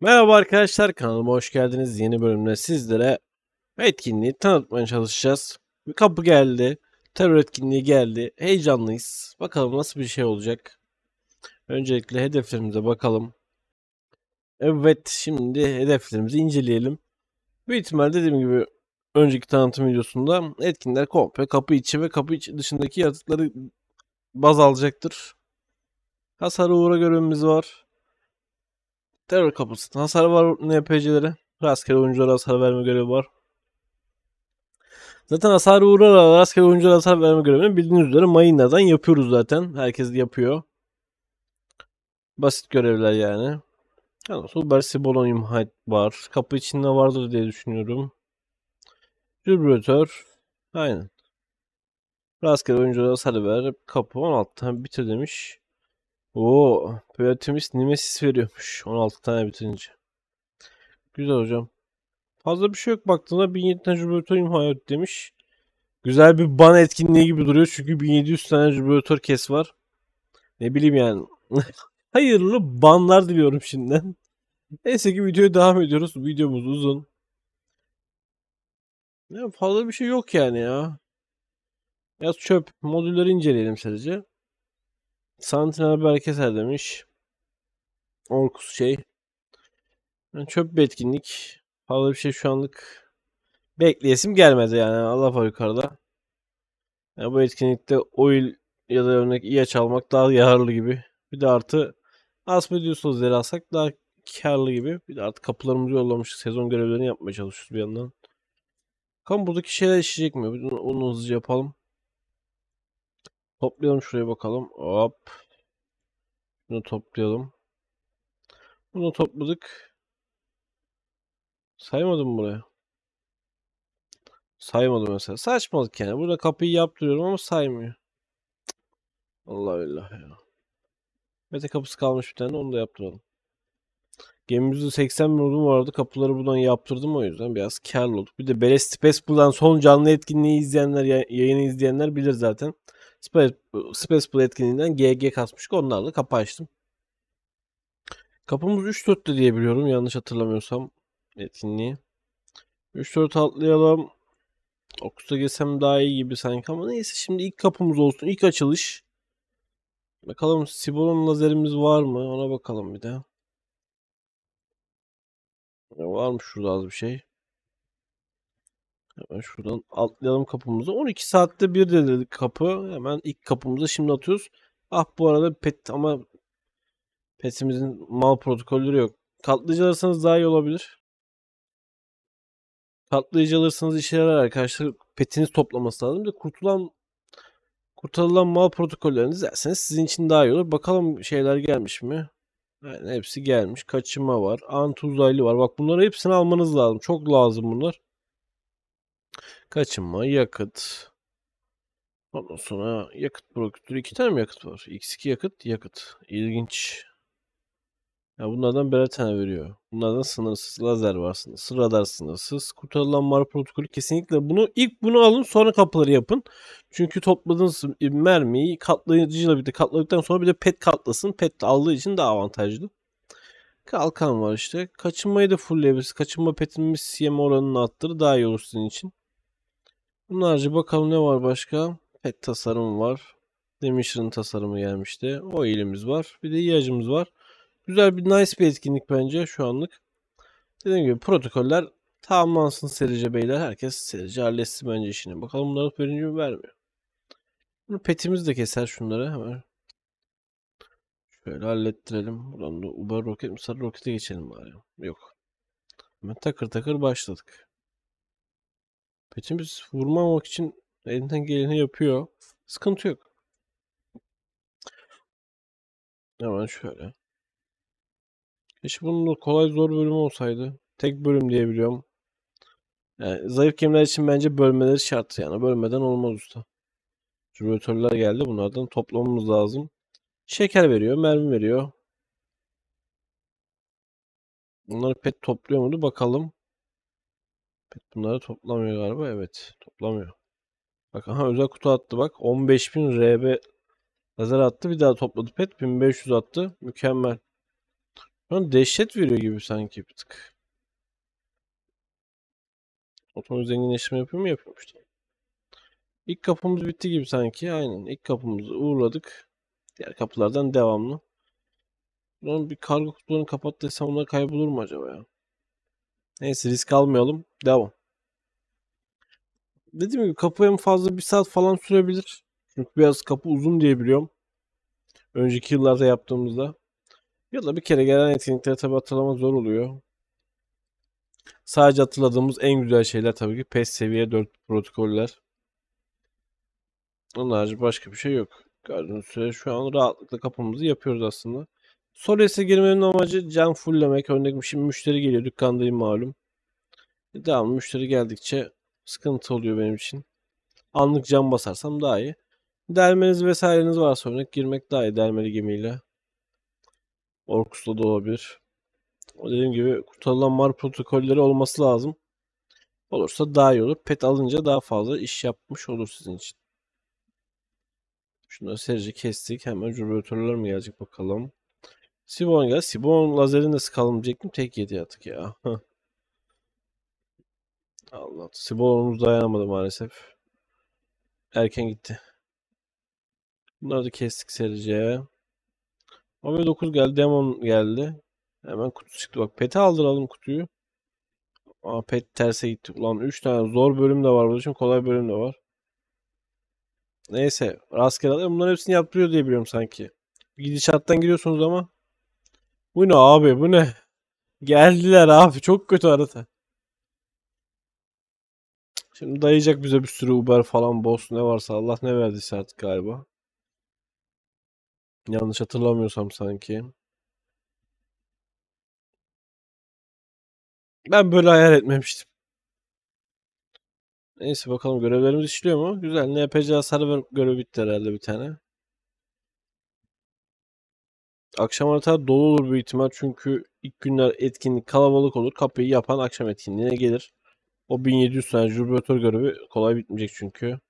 Merhaba arkadaşlar kanalıma hoş geldiniz. Yeni bölümde sizlere etkinliği tanıtmaya çalışacağız. Bir kapı geldi. Terör etkinliği geldi. Heyecanlıyız. Bakalım nasıl bir şey olacak. Öncelikle hedeflerimize bakalım. Evet şimdi hedeflerimizi inceleyelim. Büyük ihtimal dediğim gibi önceki tanıtım videosunda etkinler komple kapı içi ve kapı içi dışındaki yaratıkları baz alacaktır. Hasar uğra görevimiz var. Terör kapısı. hasar var NPC'lere. Rastgele oyunculara hasar verme görevi var. Zaten hasar uğrar rastgele oyunculara hasar verme görevini bildiğiniz üzere Mayinler'den yapıyoruz zaten. Herkes yapıyor. Basit görevler yani. Yani Super Sibolon imha var. Kapı içinde vardır diye düşünüyorum. Jübretör. Aynen. Rastgele oyunculara hasar ver. kapı 16'tan bitir demiş. Oo, böyle temiz Nemesis veriyormuş 16 tane bitince. Güzel hocam. Fazla bir şey yok baktığında 1700 tane jübilatör imhayat demiş. Güzel bir ban etkinliği gibi duruyor çünkü 1700 tane jübilatör kes var. Ne bileyim yani. Hayırlı banlar diliyorum şimdiden. Neyse ki videoya devam ediyoruz. Videomuz uzun. Ya fazla bir şey yok yani ya. Yaz çöp. Modülleri inceleyelim sadece. Santinel Berkeser demiş. Orkus şey. Yani çöp bir etkinlik. Fazla bir şey şu anlık bekleyesim gelmedi yani. Allah var yukarıda. Yani bu etkinlikte oil ya da örnek İHA almak daha yararlı gibi. Bir de artı Asmodeus sözleri alsak daha karlı gibi. Bir de artık kapılarımızı yollamışız. Sezon görevlerini yapmaya çalışıyoruz bir yandan. Kan buradaki şeyler işleyecek mi? Bunu, onu hızlıca yapalım. Toplayalım şuraya bakalım. Hop. Bunu toplayalım. Bunu topladık. Saymadım buraya. Saymadım mesela. Saçmalık yani. Burada kapıyı yaptırıyorum ama saymıyor. Allah Allah ya. Mete kapısı kalmış bir tane onu da yaptıralım. Gemimizde 80 bin vardı. Kapıları buradan yaptırdım o yüzden biraz karlı olduk. Bir de Belestipes buradan son canlı etkinliği izleyenler, yayını izleyenler bilir zaten. Space, Space Play etkinliğinden GG kasmıştık. Onlarla kapı açtım. Kapımız 3-4'te diye biliyorum. Yanlış hatırlamıyorsam etkinliği. 3-4 atlayalım. Okus'a girsem daha iyi gibi sanki ama neyse şimdi ilk kapımız olsun. İlk açılış. Bakalım Sibol'un lazerimiz var mı? Ona bakalım bir de. Ya var mı şurada az bir şey? Hemen şuradan atlayalım kapımıza. 12 saatte bir dedik kapı. Hemen ilk kapımıza şimdi atıyoruz. Ah bu arada pet ama petimizin mal protokolleri yok. Katlayıcı alırsanız daha iyi olabilir. Katlayıcı alırsanız işe yarar arkadaşlar. Petiniz toplaması lazım. Bir de kurtulan kurtarılan mal protokollerini izlerseniz sizin için daha iyi olur. Bakalım şeyler gelmiş mi? Yani hepsi gelmiş. Kaçınma var. Anti uzaylı var. Bak bunları hepsini almanız lazım. Çok lazım bunlar. Kaçınma, yakıt. Ondan sonra yakıt prokütürü. iki tane mi yakıt var? X2 yakıt, yakıt. İlginç. Ya bunlardan birer tane veriyor. Bunlardan sınırsız lazer var sınırsız, radar sınırsız. Kurtarılan var protokolü kesinlikle bunu ilk bunu alın sonra kapıları yapın. Çünkü topladığınız mermiyi katlayıcıyla bir de katladıktan sonra bir de pet katlasın. Pet aldığı için daha avantajlı. Kalkan var işte. Kaçınmayı da fullleyebiliriz. Kaçınma petimiz CM oranını arttırır. Daha iyi olur sizin için. Bunun harici bakalım ne var başka? Pet tasarım var. Demişir'in tasarımı gelmişti. O ilimiz var. Bir de yiyacımız var. Güzel bir nice bir etkinlik bence şu anlık. Dediğim gibi protokoller tamamlansın serice beyler. Herkes serice halletsin bence işini. Bakalım bunları verince mi vermiyor. Bunu petimiz de keser şunları hemen. Şöyle hallettirelim. Buradan da Uber roket, sarı rokete geçelim bari. Yok. Hemen takır takır başladık. Petimiz vurmamak için elinden geleni yapıyor. Sıkıntı yok. Hemen şöyle. Keşke bunun kolay zor bölümü olsaydı. Tek bölüm diyebiliyorum. Yani zayıf gemiler için bence bölmeleri şart yani. Bölmeden olmaz usta. Jübratörler geldi. Bunlardan toplamamız lazım. Şeker veriyor. Mermi veriyor. Bunları pet topluyor muydu? Bakalım. Bunları toplamıyor galiba. Evet. Toplamıyor. Bak aha özel kutu attı bak. 15.000 RB lazer attı. Bir daha topladı pet. 1500 attı. Mükemmel. Şu an dehşet veriyor gibi sanki bir tık. Otomobil zenginleştirme yapıyor mu? Yapıyormuş. İlk kapımız bitti gibi sanki. Aynen. İlk kapımızı uğurladık. Diğer kapılardan devamlı. Bunun bir kargo kutularını kapat desem onlar kaybolur mu acaba ya? Neyse risk almayalım. Devam. Dediğim gibi kapı en fazla bir saat falan sürebilir. Çünkü biraz kapı uzun diye biliyorum. Önceki yıllarda yaptığımızda. Ya da bir kere gelen etkinlikleri tabi hatırlamak zor oluyor. Sadece hatırladığımız en güzel şeyler tabii ki PES seviye 4 protokoller. Onun harici başka bir şey yok. Gördüğünüz üzere şu an rahatlıkla kapımızı yapıyoruz aslında. Soles'e girmenin amacı cam fulllemek. Örneğin şimdi müşteri geliyor dükkandayım malum. Devamlı müşteri geldikçe sıkıntı oluyor benim için. Anlık cam basarsam daha iyi. Dermeniz vesaireniz varsa örnek girmek daha iyi dermeli gemiyle. Orkus'la da olabilir. Dediğim gibi kurtarılan mar protokolleri olması lazım. Olursa daha iyi olur. Pet alınca daha fazla iş yapmış olur sizin için. Şunları serici kestik. Hemen jübratörler mi gelecek bakalım. Sibon gel. Sibon lazerini de sıkalım diyecektim. Tek yedi yatık ya. Allah. Sibon'umuz dayanamadı maalesef. Erken gitti. Bunları da kestik sericiye. Mame 9 geldi. Demon geldi. Hemen kutu çıktı. Bak pete aldıralım kutuyu. Aa pet terse gitti. Ulan 3 tane zor bölüm de var. Burada şimdi kolay bölüm de var. Neyse. Rastgele alıyorum. Bunların hepsini yaptırıyor diye biliyorum sanki. Gidişattan giriyorsunuz ama bu ne abi bu ne? Geldiler abi çok kötü harita. Şimdi dayayacak bize bir sürü Uber falan boss ne varsa Allah ne verdiyse artık galiba. Yanlış hatırlamıyorsam sanki. Ben böyle hayal etmemiştim. Neyse bakalım görevlerimiz işliyor mu? Güzel. NPC hasar görevi bitti herhalde bir tane. Akşam artar dolu olur büyük ihtimal çünkü ilk günler etkinlik kalabalık olur. Kapıyı yapan akşam etkinliğine gelir. O 1700 tane jürbüratör görevi kolay bitmeyecek çünkü.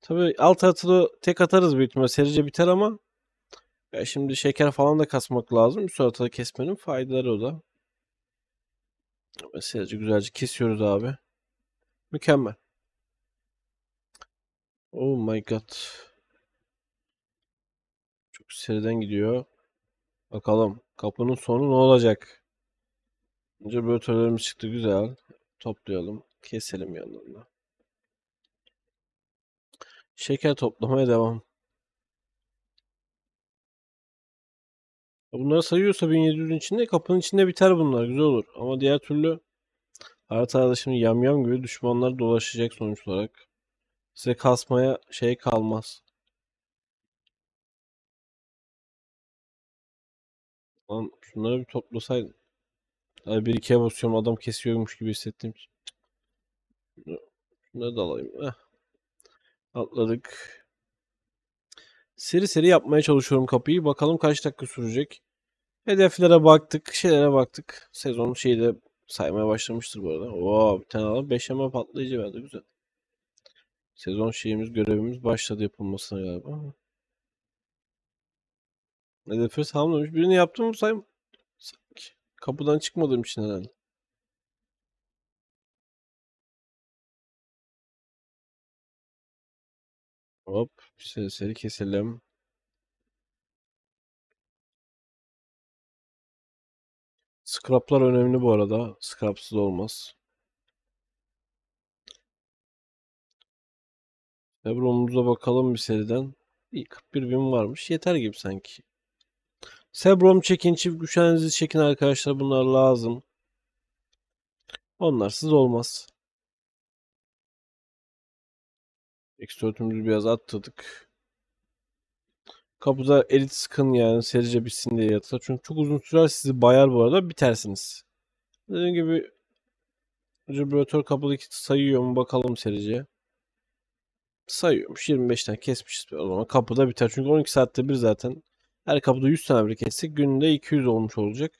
Tabi alt atılı tek atarız büyük ihtimal. Serice biter ama ya şimdi şeker falan da kasmak lazım. Bir sonra kesmenin faydaları o da. Serice güzelce kesiyoruz abi. Mükemmel. Oh my god seriden gidiyor. Bakalım kapının sonu ne olacak? Önce bötörlerimiz çıktı güzel. Toplayalım. Keselim yanlarına. Şeker toplamaya devam. Bunları sayıyorsa 1700'ün içinde kapının içinde biter bunlar. Güzel olur. Ama diğer türlü haritada şimdi yamyam gibi düşmanlar dolaşacak sonuç olarak. Size kasmaya şey kalmaz. Lan şunları bir toplasaydın. Yani bir ikiye basıyorum adam kesiyormuş gibi hissettim. Şunları da alayım. Heh. Atladık. Seri seri yapmaya çalışıyorum kapıyı. Bakalım kaç dakika sürecek. Hedeflere baktık, şeylere baktık. Sezon şeyi de saymaya başlamıştır bu arada. Oo, bir tane alalım. Beşeme patlayıcı verdi güzel. Sezon şeyimiz, görevimiz başladı yapılmasına galiba. Nefes hamlamış. Birini yaptım mı say sanki. Kapıdan çıkmadığım için herhalde. Hop. seri keselim. Scrap'lar önemli bu arada. Scrap'sız olmaz. Ebro'muza bakalım bir seriden. İyi 41 bin varmış. Yeter gibi sanki. Sebrom çekin, çift güçlerinizi çekin arkadaşlar. Bunlar lazım. Onlarsız olmaz. Ekstörtümüzü biraz attırdık. Kapıda elit sıkın yani serice bitsin diye yatsa. Çünkü çok uzun sürer sizi bayar bu arada bitersiniz. Dediğim gibi Jibratör kapıdaki sayıyor mu bakalım serice. Sayıyormuş 25'ten kesmişiz o zaman kapıda biter. Çünkü 12 saatte bir zaten her kapıda 100 tane brick günde 200 olmuş olacak.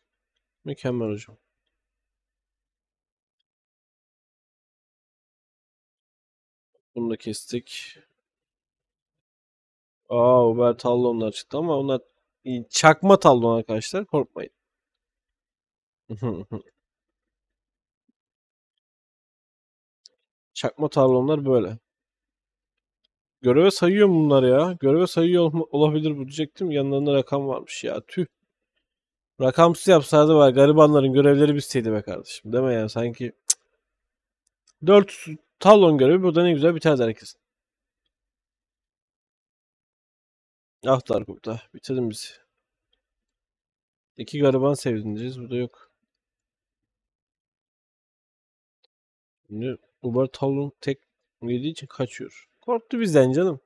Mükemmel hocam. Bunu da kestik. Aa Uber tallonlar çıktı ama onlar çakma talon arkadaşlar korkmayın. çakma talonlar böyle. Göreve sayıyor bunlar ya. Göreve sayıyor olabilir bu diyecektim. Yanlarında rakam varmış ya. Tüh. Rakamsız yapsaydı var. Garibanların görevleri bitseydi be kardeşim. Deme yani sanki. 4 talon görevi burada ne güzel biter herkes. Ah Darkup'ta. Bitirdim bizi. İki gariban sevdin diyeceğiz. Burada yok. Şimdi Uber Talon tek yediği için kaçıyor. Korktu bizden canım.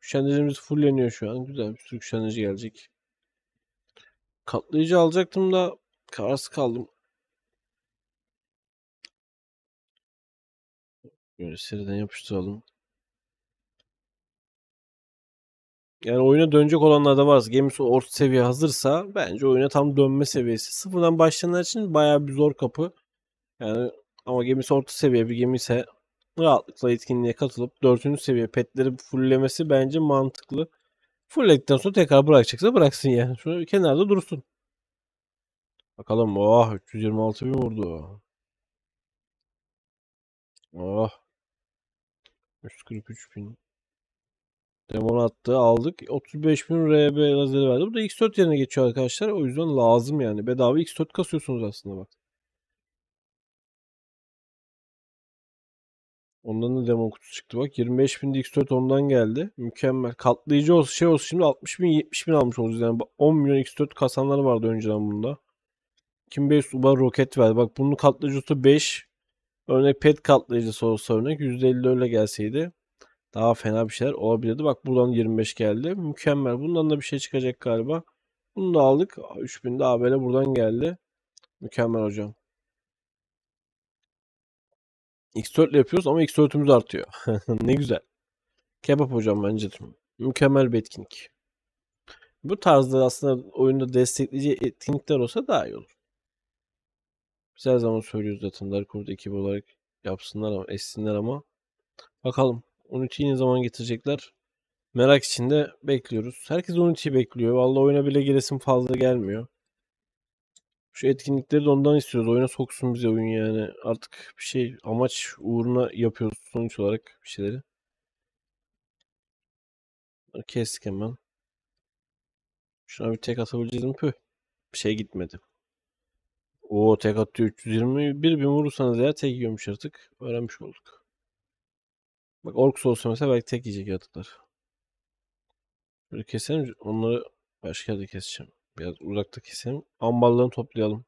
Güçlendiricimiz fulleniyor şu an. Güzel bir sürü güçlendirici gelecek. Katlayıcı alacaktım da kararsız kaldım. Böyle seriden yapıştıralım. Yani oyuna dönecek olanlar da varsa gemisi orta seviye hazırsa bence oyuna tam dönme seviyesi. Sıfırdan başlayanlar için bayağı bir zor kapı. Yani ama gemisi orta seviye bir gemi ise rahatlıkla etkinliğe katılıp 4. seviye petleri fulllemesi bence mantıklı. Fullledikten sonra tekrar bırakacaksa bıraksın yani. Şunu kenarda dursun. Bakalım. Oh 326 bin vurdu. Oh. 343 bin. Demon attı aldık. 35 bin RB lazeri verdi. Bu da X4 yerine geçiyor arkadaşlar. O yüzden lazım yani. Bedava X4 kasıyorsunuz aslında bak. Ondan da demo kutusu çıktı bak. 25.000 X4 ondan geldi. Mükemmel. Katlayıcı olsa şey olsa şimdi 60.000 70.000 almış olacağız. Yani 10 milyon X4 kasanlar vardı önceden bunda. 2500 Uber roket verdi. Bak bunun katlayıcı olsa 5. Örnek pet katlayıcısı olsa örnek %50 öyle gelseydi daha fena bir şeyler olabilirdi. Bak buradan 25 geldi. Mükemmel. Bundan da bir şey çıkacak galiba. Bunu da aldık. 3000 de ABL buradan geldi. Mükemmel hocam. X4 ile yapıyoruz ama X4'ümüz artıyor. ne güzel. Kebap hocam bence de. Mükemmel bir etkinlik. Bu tarzda aslında oyunda destekleyici etkinlikler olsa daha iyi olur. Biz her zaman söylüyoruz zaten Dark Horse ekibi olarak yapsınlar ama etsinler ama bakalım 13'yi yeni zaman getirecekler merak içinde bekliyoruz. Herkes 13'yi bekliyor. Vallahi oyuna bile giresim fazla gelmiyor. Şu etkinlikleri de ondan istiyoruz. Oyuna soksun bize oyun yani. Artık bir şey amaç uğruna yapıyoruz sonuç olarak bir şeyleri. Kestik hemen. Şuna bir tek atabileceğiz mi? Püh. Bir şey gitmedi. O tek atıyor bir bin vurursanız ya tek yiyormuş artık. Öğrenmiş olduk. Bak Orks olsa mesela belki tek yiyecek yaratıklar. Böyle keselim onları başka yerde keseceğim. Biraz uzakta keselim. Ambarlarını toplayalım.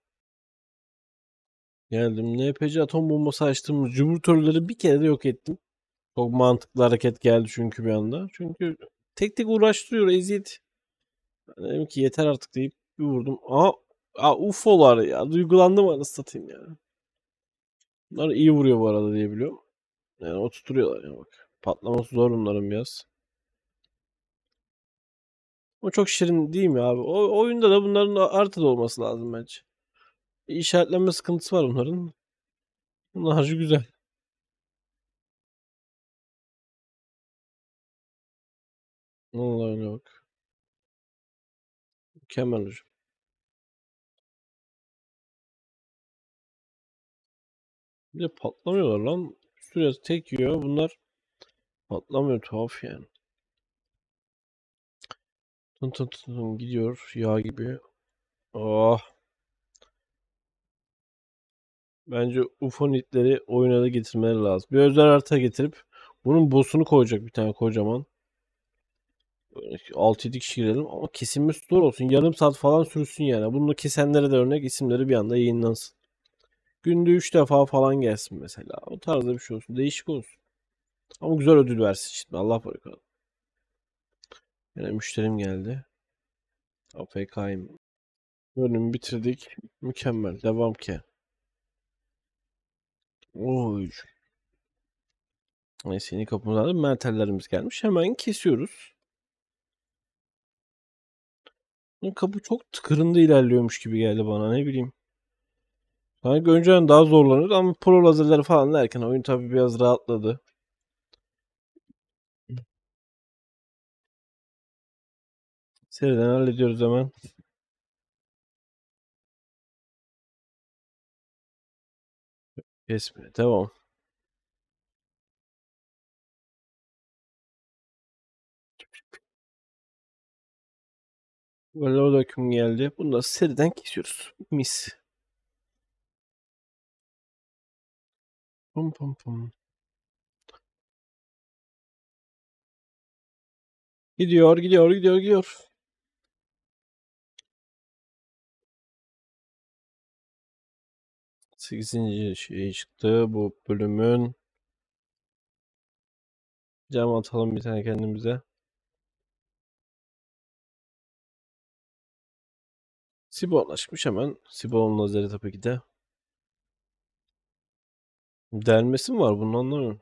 Geldim. NPC atom bombası açtım. cumhurtörleri bir kere de yok ettim. Çok mantıklı hareket geldi çünkü bir anda. Çünkü tek tek uğraştırıyor eziyet. Yani dedim ki yeter artık deyip bir vurdum. Aha, aa UFO'lar ya. Duygulandım anasını satayım ya? Bunlar iyi vuruyor bu arada diye biliyorum. Yani o tutuyorlar bak. Patlaması zor bunların biraz. O çok şirin değil mi abi? O oyunda da bunların artı da olması lazım bence. Bir işaretlenme sıkıntısı var onların. Bunun harcı güzel. Vallahi yok. Mükemmel hocam. Bir de patlamıyorlar lan. Sürekli tek yiyor. Bunlar patlamıyor tuhaf yani. Tın tın tın gidiyor yağ gibi. Oh. Bence ufonitleri oyuna da getirmeleri lazım. Bir özel harita getirip bunun boss'unu koyacak bir tane kocaman. 6-7 kişi girelim ama kesilmiş zor olsun. Yarım saat falan sürsün yani. Bunu kesenlere de örnek isimleri bir anda yayınlansın. Günde 3 defa falan gelsin mesela. O tarzda bir şey olsun. Değişik olsun. Ama güzel ödül versin şimdi. Allah bırakalım. Yine müşterim geldi. APK'yim. Bölümü bitirdik. Mükemmel. Devam ki. Oy. Neyse yeni kapımızda mertellerimiz gelmiş. Hemen kesiyoruz. Bunun kapı çok tıkırında ilerliyormuş gibi geldi bana ne bileyim. Sanki önceden daha zorlanıyordu ama pro lazerleri falan derken oyun tabi biraz rahatladı. Seriden hallediyoruz hemen. Kesme. Tamam. Böyle o döküm geldi. Bunu da seriden kesiyoruz. Mis. Pum pum pum. Gidiyor, gidiyor, gidiyor, gidiyor. 8. şey çıktı bu bölümün. Cam atalım bir tane kendimize. Sibonlaşmış hemen. Sibon lazeri tabii ki de. Delmesi mi var? Bunu anlamıyorum.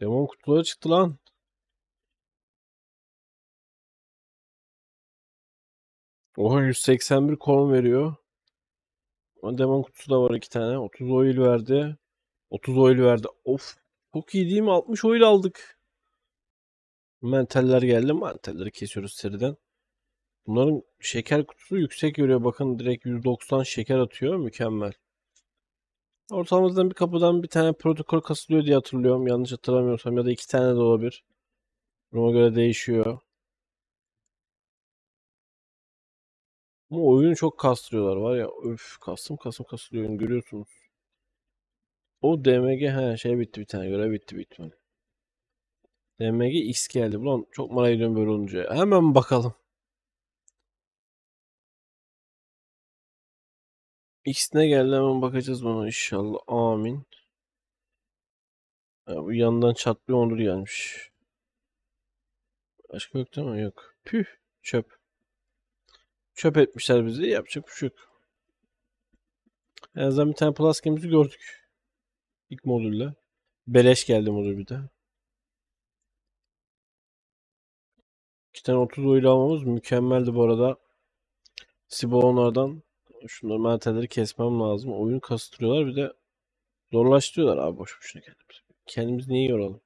Demon kutuları çıktı lan. Oha 181 kon veriyor. Deman kutusu da var iki tane. 30 oil verdi. 30 oil verdi. Of çok iyi değil mi? 60 oil aldık. Menteller geldi. Mentelleri kesiyoruz seriden. Bunların şeker kutusu yüksek görüyor. Bakın direkt 190 şeker atıyor. Mükemmel. Ortalamadan bir kapıdan bir tane protokol kasılıyor diye hatırlıyorum. Yanlış hatırlamıyorsam ya da iki tane de olabilir. Duruma göre değişiyor. Ama oyunu çok kastırıyorlar var ya. Öf kastım kastım kastırıyor görüyorsunuz. O DMG he şey bitti bir tane görev bitti bitmedi. DMG X geldi. Ulan çok merak ediyorum böyle olunca. Hemen bakalım. X ne geldi hemen bakacağız buna inşallah. Amin. Ya bu yandan çatlıyor onur gelmiş. Başka yok değil mi? Yok. Püh. Çöp çöp etmişler bizi. Yapacak bir şey yok. En azından bir tane plus gemimizi gördük. İlk modülle. Beleş geldi modül bir de. İki tane 30 oyla almamız mükemmeldi bu arada. Sibonlardan şunları menteleri kesmem lazım. Oyunu kastırıyorlar bir de zorlaştırıyorlar abi boş boşuna kendimizi. Kendimizi niye yoralım?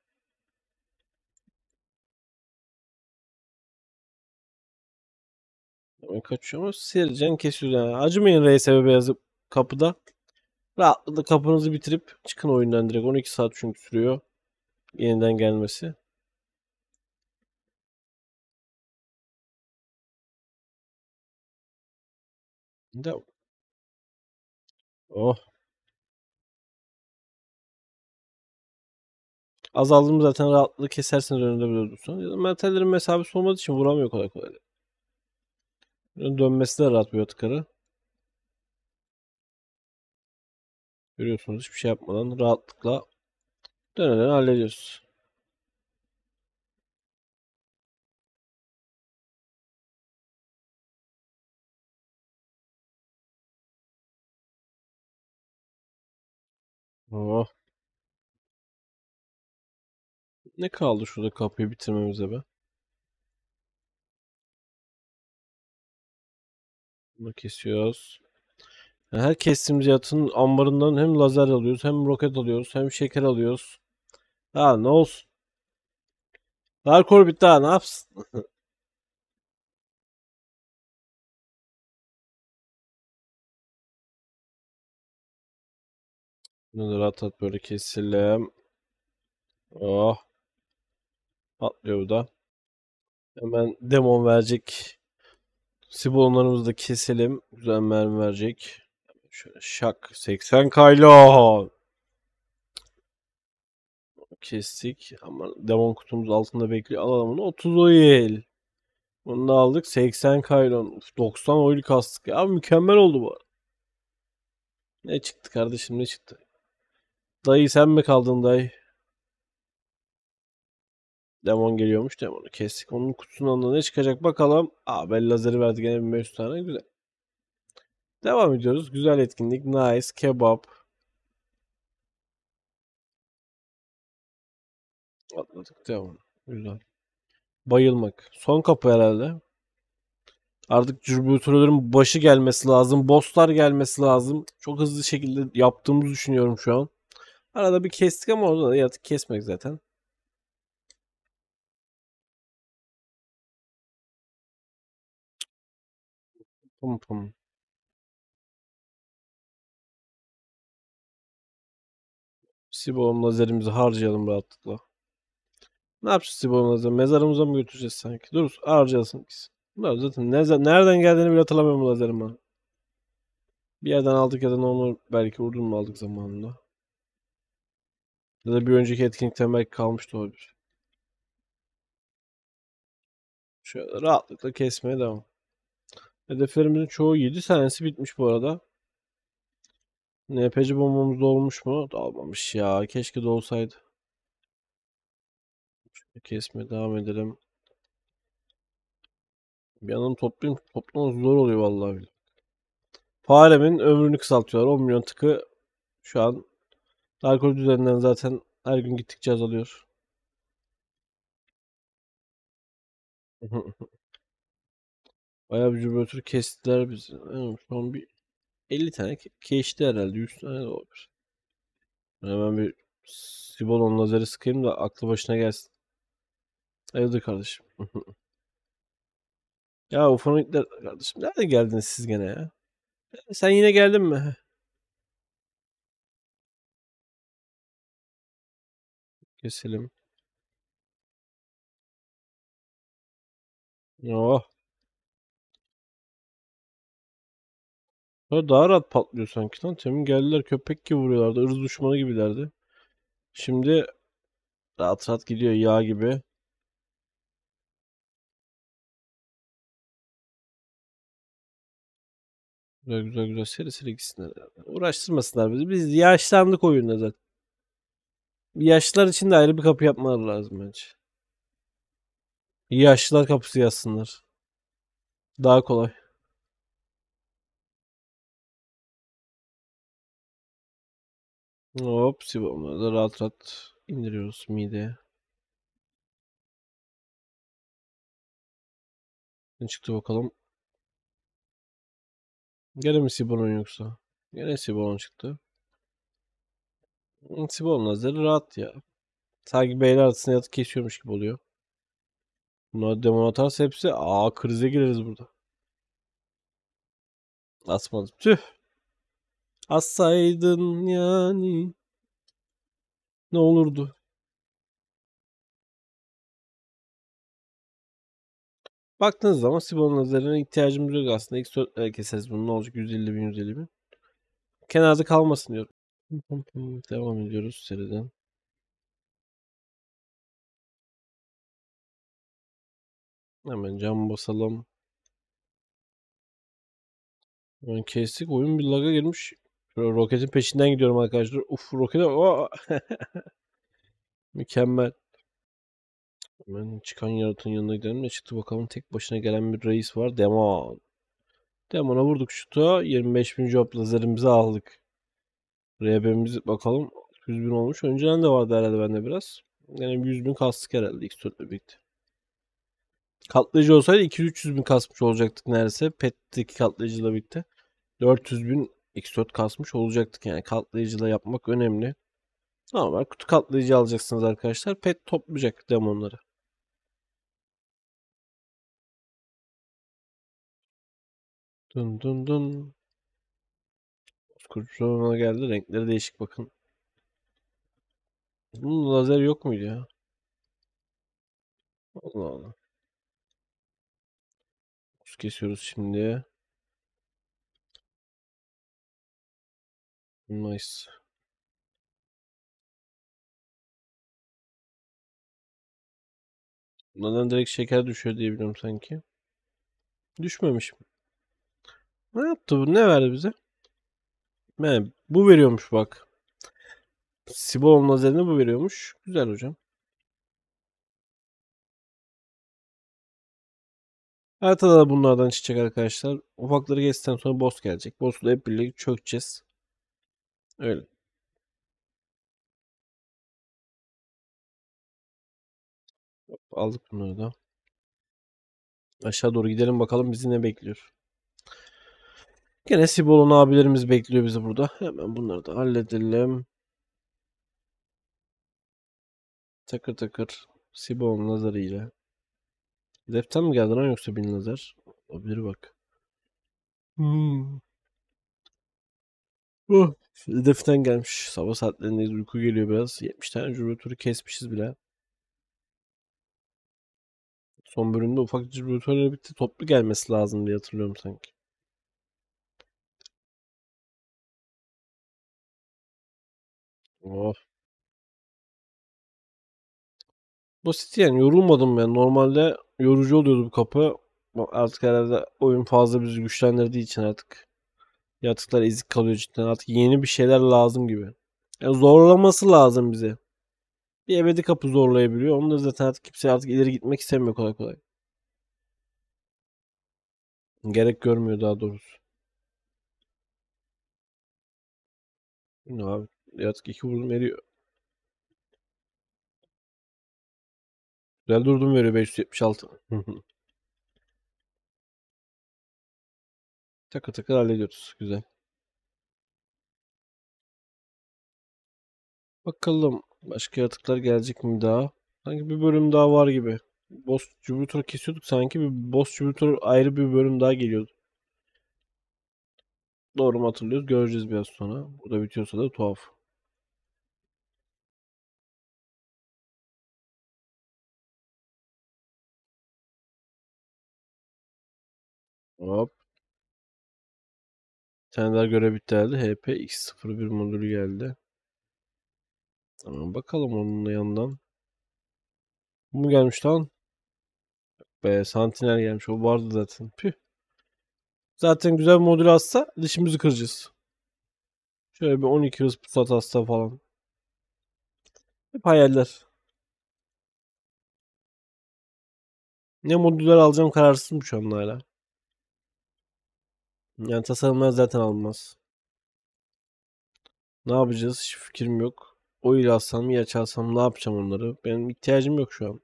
yapmaya ee, kaçıyormuş. Sercan kesiyor yani. Acımayın RSB beyazı kapıda. Rahatlıkla kapınızı bitirip çıkın oyundan direkt. 12 saat çünkü sürüyor. Yeniden gelmesi. De. Oh. Azaldım zaten rahatlıkla kesersiniz önünde bile dursun. Mertellerin mesafesi olmadığı için vuramıyor kolay kolay. Dönmesi de rahat bir yatkarı. Görüyorsunuz hiçbir şey yapmadan rahatlıkla döneden hallediyoruz. Oh. Ne kaldı şurada kapıyı bitirmemize be? Bunu kesiyoruz. Yani her kestiğimiz yatın ambarından hem lazer alıyoruz hem roket alıyoruz hem şeker alıyoruz. Ha ne olsun. Dark Orbit daha ne yapsın? Bunu rahat rahat böyle keselim. Oh. Atlıyor bu da. Hemen demon verecek. Sibonlarımızı da keselim. Güzel mermi verecek. Şöyle şak. 80 kaylo. Kestik. Ama demon kutumuz altında bekliyor. Alalım onu. 30 oil. Bunu da aldık. 80 kaylon. 90 oil kastık. Ya mükemmel oldu bu. Ne çıktı kardeşim ne çıktı? Dayı sen mi kaldın dayı? Demon geliyormuş. Demon'u kestik. Onun kutusundan da ne çıkacak bakalım. Aa ben lazeri verdi gene bir 1500 tane. Güzel. Devam ediyoruz. Güzel etkinlik. Nice. Kebap. Atladık. Devam. Güzel. Bayılmak. Son kapı herhalde. Artık distribütörlerin başı gelmesi lazım. Bosslar gelmesi lazım. Çok hızlı şekilde yaptığımızı düşünüyorum şu an. Arada bir kestik ama orada da yatık kesmek zaten. Pum pum. Siboğum lazerimizi harcayalım rahatlıkla. Ne yapacağız Siboğum lazeri? Mezarımıza mı götüreceğiz sanki? Dur harcayalım gitsin. Bunlar zaten ne, nereden geldiğini bile hatırlamıyorum lazerim ha. Bir yerden aldık ya da onu belki vurdun mu aldık zamanında. Ya da bir önceki etkinlikten belki kalmıştı da olabilir. Şöyle rahatlıkla kesmeye devam. Hedeflerimizin çoğu 7 tanesi bitmiş bu arada. NPC bombamız dolmuş mu? Dalmamış ya. Keşke dolsaydı. Şunu kesme devam edelim. Bir yandan toplayayım. Toplamamız zor oluyor vallahi bile. Faremin ömrünü kısaltıyorlar. 10 milyon tıkı şu an alkol Horse zaten her gün gittikçe azalıyor. Bayağı bir cümbetür kestiler biz. Yani şu an bir 50 tane keşti herhalde. 100 tane de olabilir. hemen bir Sibolon lazeri sıkayım da aklı başına gelsin. Hayırdır kardeşim. ya ufonikler kardeşim nerede geldiniz siz gene ya? Sen yine geldin mi? Keselim. Oh. Bunlar daha rahat patlıyor sanki lan. Temin geldiler köpek gibi vuruyorlardı. Irz düşmanı gibilerdi. Şimdi rahat rahat gidiyor yağ gibi. Güzel güzel güzel seri seri gitsinler. Uğraştırmasınlar bizi. Biz yaşlandık oyunda zaten. Yaşlılar için de ayrı bir kapı yapmaları lazım bence. Yaşlılar kapısı yazsınlar. Daha kolay. Hop sibomları da rahat rahat indiriyoruz mideye. Ne çıktı bakalım. Gene mi Sibon'un yoksa? Gene Sibon çıktı. Sibon nazarı rahat ya. Sanki beyler arasında yatıp kesiyormuş gibi oluyor. Bunlar demon atarsa hepsi aa krize gireriz burada. Asmadım. Tüh. Assaydın yani ne olurdu? Baktığınız zaman Sibon'un lazerine ihtiyacımız yok aslında. İlk e, keseriz bunu. Ne olacak? 150 bin, 150 bin. Kenarda kalmasın diyorum. Devam ediyoruz seriden. Hemen cam basalım. Ben kestik. Oyun bir laga girmiş roketin peşinden gidiyorum arkadaşlar. Uf roket. Mükemmel. Hemen çıkan yaratığın yanına gidelim çıktı bakalım. Tek başına gelen bir reis var. Demon. Demon'a vurduk şuta. 25 bin job lazerimizi aldık. RB'mizi bakalım. 100 bin olmuş. Önceden de vardı herhalde bende biraz. Yani 100 bin kastık herhalde x birlikte. Katlayıcı olsaydı 200-300 bin kasmış olacaktık neredeyse. Pet'teki katlayıcıyla birlikte. 400 bin X4 kasmış olacaktık. Yani katlayıcıyla yapmak önemli. Normal kutu katlayıcı alacaksınız arkadaşlar. Pet toplayacak demonları. Dun dun dun. Kurtulma geldi. Renkleri değişik bakın. Bunun lazer yok muydu ya? Allah Allah. Kus kesiyoruz şimdi. Nice. Neden direkt şeker düşüyor diye biliyorum sanki. Düşmemiş mi? Ne yaptı bu? Ne verdi bize? Yani bu veriyormuş bak. Sibol'un lazerini bu veriyormuş. Güzel hocam. Her da bunlardan çıkacak arkadaşlar. Ufakları geçtikten sonra boss gelecek. Boss'la hep birlikte çökeceğiz. Öyle. Hop, aldık bunları da. Aşağı doğru gidelim bakalım bizi ne bekliyor. Gene Sibolon abilerimiz bekliyor bizi burada. Hemen bunları da halledelim. Takır takır Sibolon nazarıyla. Deften mi geldi lan yoksa bin nazar? Bir bak. Hmm. Oh, Hedeften gelmiş. Sabah saatlerinde uyku geliyor biraz. 70 tane jüro turu kesmişiz bile. Son bölümde ufak jüro turları bitti. Toplu gelmesi lazım diye hatırlıyorum sanki. Oh. Basit yani yorulmadım ben. Normalde yorucu oluyordu bu kapı. Artık herhalde oyun fazla bizi güçlendirdiği için artık Yatıklar ezik kalıyor cidden. Artık yeni bir şeyler lazım gibi. Yani zorlaması lazım bize. Bir ebedi kapı zorlayabiliyor. Onu da zaten artık kimse artık ileri gitmek istemiyor kolay kolay. Gerek görmüyor daha doğrusu. Ne abi? Yatık iki vurdum eriyor. Güzel durdum veriyor 576. Takır takır hallediyoruz. Güzel. Bakalım başka yaratıklar gelecek mi daha? Sanki bir bölüm daha var gibi. Boss Jupiter'ı kesiyorduk. Sanki bir Boss Jupiter ayrı bir bölüm daha geliyordu. Doğru mu hatırlıyoruz? Göreceğiz biraz sonra. Bu da bitiyorsa da tuhaf. Hop tane daha görev iptaldi. HP X01 modülü geldi. Tamam bakalım onun yanından. Bu mu gelmiş lan? Be Sentinel gelmiş. O vardı zaten. Püh. Zaten güzel modül atsa dişimizi kıracağız. Şöyle bir 12 hız pusat atsa falan. Hep hayaller. Ne modüller alacağım kararsızım şu an hala. Yani tasarımlar zaten almaz. Ne yapacağız? Hiç fikrim yok. O il alsam, ilaç alsam ne yapacağım onları? Benim ihtiyacım yok şu an.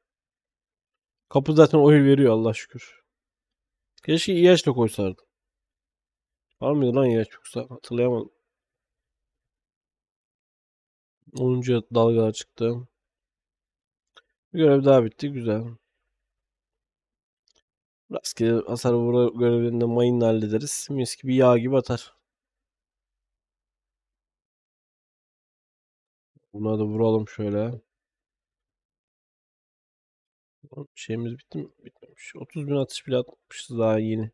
Kapı zaten oil veriyor Allah şükür. Keşke ilaç da koysardım. Var mıydı lan ilaç yoksa? Hatırlayamadım. 10. dalga çıktı. Bir görev daha bitti. Güzel. Rastgele hasar vura görevinde mayın hallederiz. Mis gibi yağ gibi atar. Buna da vuralım şöyle. Şeyimiz bitti mi? Bitmemiş. 30 bin atış bile atmışız daha yeni.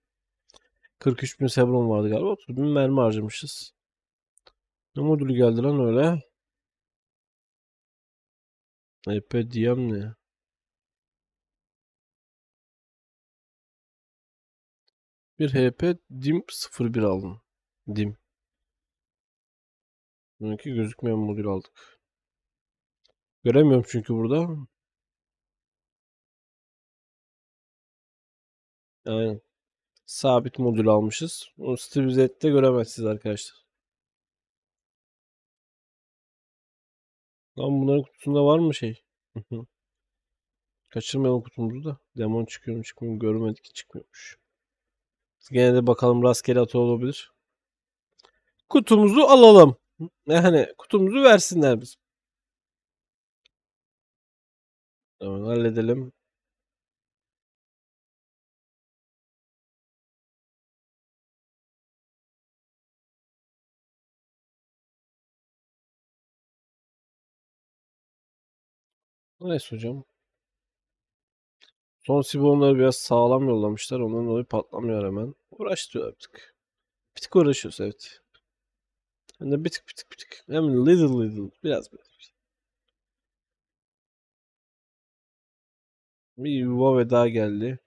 43 bin sebron vardı galiba. 30 bin mermi harcamışız. Ne modülü geldi lan öyle? Epey diyem ne? Bir HP dim 01 aldım. Dim. Bununki gözükmeyen modül aldık. Göremiyorum çünkü burada. Yani sabit modül almışız. Onu SteamZ'de göremezsiniz arkadaşlar. Lan bunların kutusunda var mı şey? Kaçırmayalım kutumuzu da. Demon çıkıyor mu çıkmıyor mu görmedik çıkmıyormuş. Gene de bakalım rastgele atı olabilir. Kutumuzu alalım. Yani kutumuzu versinler biz. Tamam halledelim. Neyse hocam. Son sibonları biraz sağlam yollamışlar. Ondan dolayı patlamıyor hemen. Uğraştırıyor artık. Bir tık uğraşıyoruz evet. Hem de bir tık bir tık bir tık. Hem little little. Biraz biraz Bir yuva şey. veda geldi.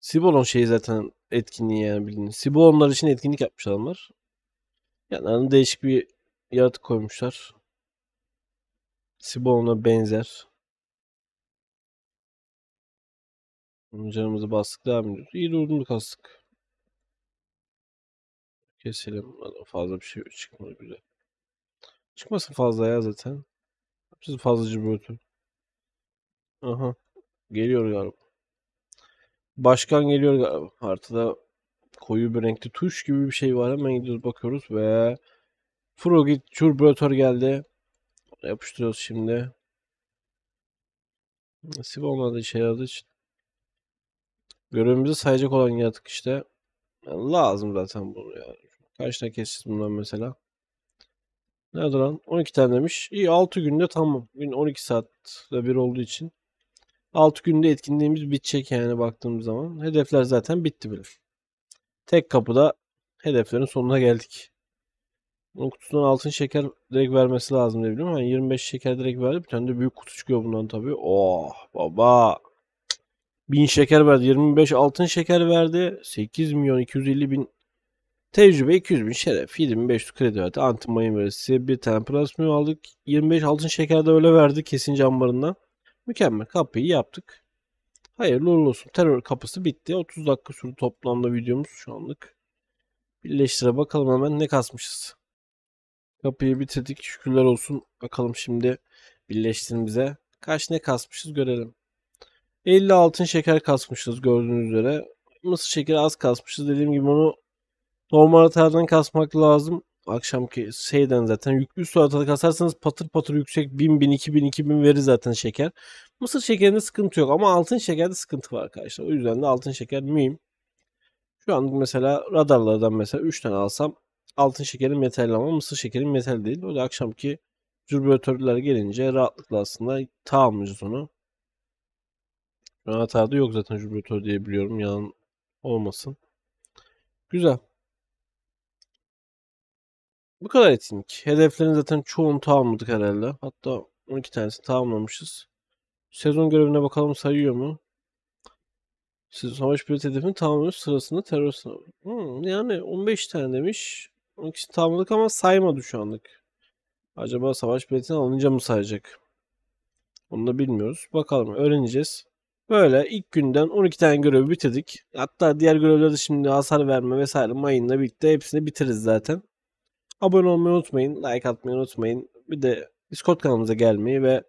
Sibolon şeyi zaten etkinliği yani bildiğiniz. Sibolonlar için etkinlik yapmış adamlar. Yani değişik bir yaratık koymuşlar. Sibon'a benzer. Canımızı bastık devam ediyoruz. İyi durumunu kastık. Keselim. Fazla bir şey çıkmadı güzel. Çıkmasın fazla ya zaten. Yapacağız fazla cıbırtı. Aha. Geliyor galiba. Başkan geliyor galiba. Artıda koyu bir renkli tuş gibi bir şey var. Hemen gidiyoruz bakıyoruz ve Frogit Churbrotor geldi. Yapıştırıyoruz şimdi. Nasip olmadı işe yaradığı şey için. Görevimizi sayacak olan yaratık işte. Yani lazım zaten bu. yani. Kaç tane keseceğiz bundan mesela? Nerede lan? 12 tane demiş. İyi 6 günde tamam. Gün 12 saatte bir olduğu için. 6 günde etkinliğimiz bitecek yani baktığımız zaman. Hedefler zaten bitti bile. Tek kapıda hedeflerin sonuna geldik. Bunun kutusundan altın şeker direkt vermesi lazım diye biliyorum. Yani 25 şeker direkt verdi. Bir tane de büyük kutu çıkıyor bundan tabii. Oh baba. 1000 şeker verdi. 25 altın şeker verdi. 8 milyon 250 bin Tecrübe 200 bin şeref. 7500 kredi verdi. Antin mayın verisi. Bir tane plasmium aldık. 25 altın şeker de öyle verdi kesin ambarından. Mükemmel kapıyı yaptık. Hayırlı uğurlu olsun. Terör kapısı bitti. 30 dakika sürdü toplamda videomuz şu anlık. Birleştire bakalım hemen ne kasmışız. Kapıyı bitirdik. Şükürler olsun. Bakalım şimdi bize. Kaç ne kasmışız görelim. 50 altın şeker kasmışız gördüğünüz üzere. Mısır şekeri az kasmışız. Dediğim gibi onu normal atardan kasmak lazım. Akşamki şeyden zaten yüklü su atada kasarsanız patır patır yüksek 1000, 1000, 2000, 2000 verir zaten şeker. Mısır şekerinde sıkıntı yok ama altın şekerde sıkıntı var arkadaşlar. O yüzden de altın şeker mühim. Şu an mesela radarlardan mesela 3 tane alsam altın şekeri metal ama mısır şekeri metal değil. Öyle akşamki jürbiyatörler gelince rahatlıkla aslında tamamlayacağız onu. Şu hatada yok zaten jürbiyatör diye biliyorum. Yalan olmasın. Güzel. Bu kadar etkinlik. Hedeflerin zaten çoğunu tamamladık herhalde. Hatta 12 tanesini tamamlamışız. Sezon görevine bakalım sayıyor mu? Siz savaş pilot hedefini tamamlıyoruz sırasında terör sınavı. Hmm, yani 15 tane demiş. 10 kişi tamamladık ama saymadı şu anlık. Acaba savaş biletini alınca mı sayacak? Onu da bilmiyoruz. Bakalım öğreneceğiz. Böyle ilk günden 12 tane görevi bitirdik. Hatta diğer görevlerde şimdi hasar verme vesaire mayınla bitti. hepsini bitiririz zaten. Abone olmayı unutmayın. Like atmayı unutmayın. Bir de Discord kanalımıza gelmeyi ve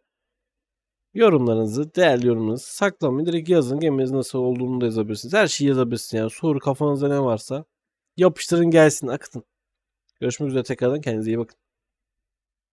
yorumlarınızı, değerli yorumlarınızı saklamayı, Direkt yazın. Geminiz nasıl olduğunu da yazabilirsiniz. Her şeyi yazabilirsiniz. Yani soru kafanızda ne varsa yapıştırın gelsin akıtın. Görüşmek üzere tekrardan. Kendinize iyi bakın.